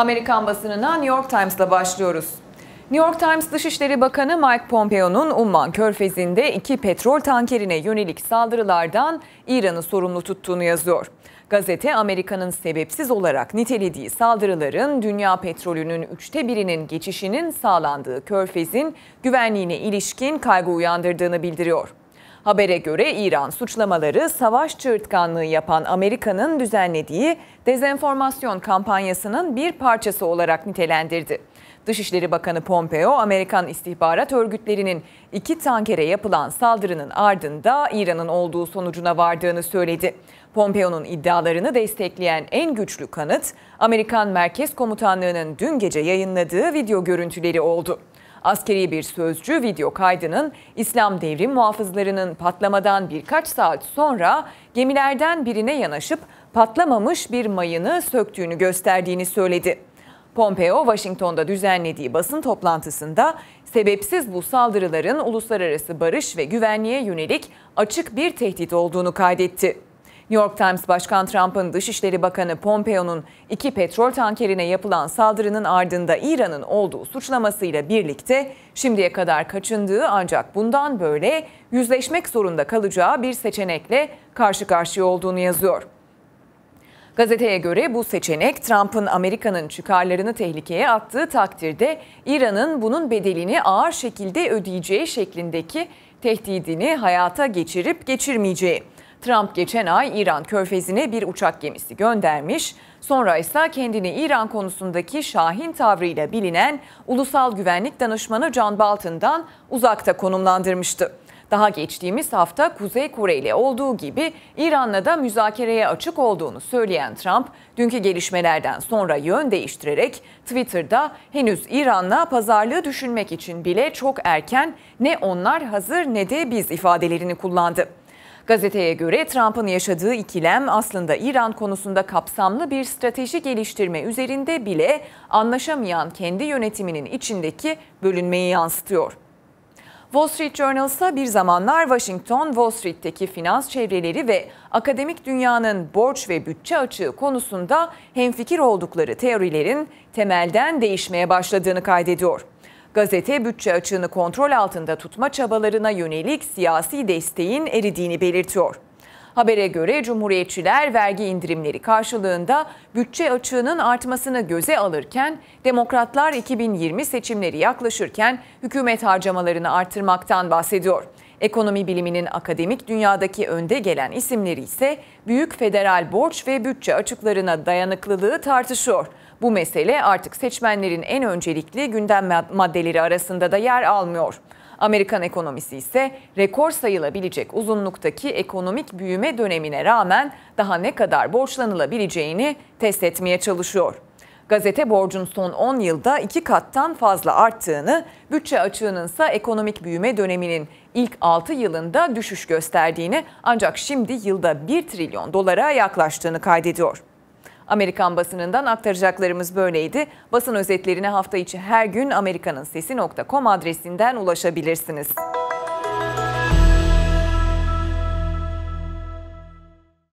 Amerikan basınına New York Times'la başlıyoruz. New York Times Dışişleri Bakanı Mike Pompeo'nun Umman Körfezi'nde iki petrol tankerine yönelik saldırılardan İran'ı sorumlu tuttuğunu yazıyor. Gazete Amerika'nın sebepsiz olarak nitelediği saldırıların dünya petrolünün üçte birinin geçişinin sağlandığı körfezin güvenliğine ilişkin kaygı uyandırdığını bildiriyor. Habere göre İran suçlamaları savaş çığırtkanlığı yapan Amerika'nın düzenlediği dezenformasyon kampanyasının bir parçası olarak nitelendirdi. Dışişleri Bakanı Pompeo, Amerikan istihbarat örgütlerinin iki tankere yapılan saldırının ardında İran'ın olduğu sonucuna vardığını söyledi. Pompeo'nun iddialarını destekleyen en güçlü kanıt, Amerikan Merkez Komutanlığı'nın dün gece yayınladığı video görüntüleri oldu. Askeri bir sözcü video kaydının İslam devrim muhafızlarının patlamadan birkaç saat sonra gemilerden birine yanaşıp patlamamış bir mayını söktüğünü gösterdiğini söyledi. Pompeo, Washington'da düzenlediği basın toplantısında sebepsiz bu saldırıların uluslararası barış ve güvenliğe yönelik açık bir tehdit olduğunu kaydetti. New York Times Başkan Trump'ın Dışişleri Bakanı Pompeo'nun iki petrol tankerine yapılan saldırının ardında İran'ın olduğu suçlamasıyla birlikte şimdiye kadar kaçındığı ancak bundan böyle yüzleşmek zorunda kalacağı bir seçenekle karşı karşıya olduğunu yazıyor. Gazeteye göre bu seçenek Trump'ın Amerika'nın çıkarlarını tehlikeye attığı takdirde İran'ın bunun bedelini ağır şekilde ödeyeceği şeklindeki tehdidini hayata geçirip geçirmeyeceği. Trump geçen ay İran körfezine bir uçak gemisi göndermiş, sonra ise kendini İran konusundaki şahin tavrıyla bilinen Ulusal Güvenlik Danışmanı John Bolton'dan uzakta konumlandırmıştı. Daha geçtiğimiz hafta Kuzey Kore ile olduğu gibi İran'la da müzakereye açık olduğunu söyleyen Trump, dünkü gelişmelerden sonra yön değiştirerek Twitter'da henüz İran'la pazarlığı düşünmek için bile çok erken ne onlar hazır ne de biz ifadelerini kullandı. Gazeteye göre Trump'ın yaşadığı ikilem aslında İran konusunda kapsamlı bir strateji geliştirme üzerinde bile anlaşamayan kendi yönetiminin içindeki bölünmeyi yansıtıyor. Wall Street Journal ise bir zamanlar Washington, Wall Street'teki finans çevreleri ve akademik dünyanın borç ve bütçe açığı konusunda hemfikir oldukları teorilerin temelden değişmeye başladığını kaydediyor. Gazete bütçe açığını kontrol altında tutma çabalarına yönelik siyasi desteğin eridiğini belirtiyor. Habere göre Cumhuriyetçiler vergi indirimleri karşılığında bütçe açığının artmasını göze alırken Demokratlar 2020 seçimleri yaklaşırken hükümet harcamalarını artırmaktan bahsediyor. Ekonomi biliminin akademik dünyadaki önde gelen isimleri ise büyük federal borç ve bütçe açıklarına dayanıklılığı tartışıyor. Bu mesele artık seçmenlerin en öncelikli gündem maddeleri arasında da yer almıyor. Amerikan ekonomisi ise rekor sayılabilecek uzunluktaki ekonomik büyüme dönemine rağmen daha ne kadar borçlanılabileceğini test etmeye çalışıyor. Gazete borcun son 10 yılda iki kattan fazla arttığını, bütçe açığının ise ekonomik büyüme döneminin ilk 6 yılında düşüş gösterdiğini ancak şimdi yılda 1 trilyon dolara yaklaştığını kaydediyor. Amerikan basınından aktaracaklarımız böyleydi. Basın özetlerine hafta içi her gün amerikanınsesi.com adresinden ulaşabilirsiniz.